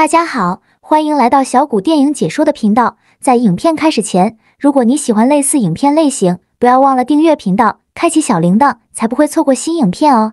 大家好，欢迎来到小谷电影解说的频道。在影片开始前，如果你喜欢类似影片类型，不要忘了订阅频道，开启小铃铛，才不会错过新影片哦。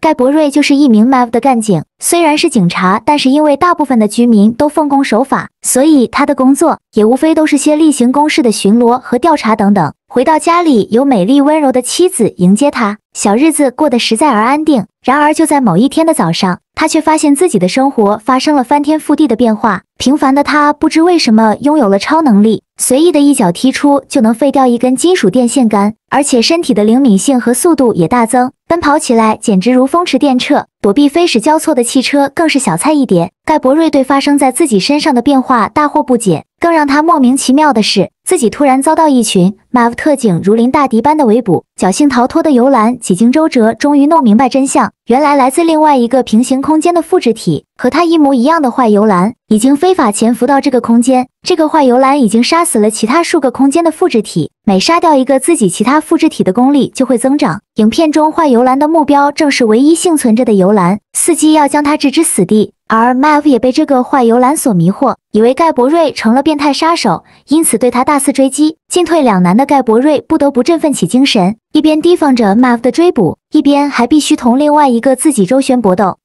盖博瑞就是一名 Mav 的干警，虽然是警察，但是因为大部分的居民都奉公守法，所以他的工作也无非都是些例行公事的巡逻和调查等等。回到家里，有美丽温柔的妻子迎接他，小日子过得实在而安定。然而，就在某一天的早上，他却发现自己的生活发生了翻天覆地的变化。平凡的他不知为什么拥有了超能力，随意的一脚踢出就能废掉一根金属电线杆，而且身体的灵敏性和速度也大增，奔跑起来简直如风驰电掣，躲避飞驶交错的汽车更是小菜一碟。盖博瑞对发生在自己身上的变化大惑不解。更让他莫名其妙的是，自己突然遭到一群马特警如临大敌般的围捕，侥幸逃脱的尤兰几经周折，终于弄明白真相。原来来自另外一个平行空间的复制体，和他一模一样的坏尤兰，已经非法潜伏到这个空间。这个坏尤兰已经杀死了其他数个空间的复制体，每杀掉一个自己其他复制体的功力就会增长。影片中坏尤兰的目标正是唯一幸存着的尤兰。伺机要将他置之死地，而 Mav 也被这个坏游览所迷惑，以为盖博瑞成了变态杀手，因此对他大肆追击。进退两难的盖博瑞不得不振奋起精神，一边提防着 Mav 的追捕，一边还必须同另外一个自己周旋搏斗。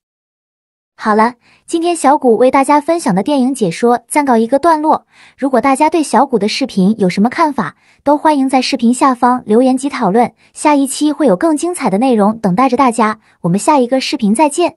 好了，今天小谷为大家分享的电影解说暂告一个段落。如果大家对小谷的视频有什么看法，都欢迎在视频下方留言及讨论。下一期会有更精彩的内容等待着大家，我们下一个视频再见。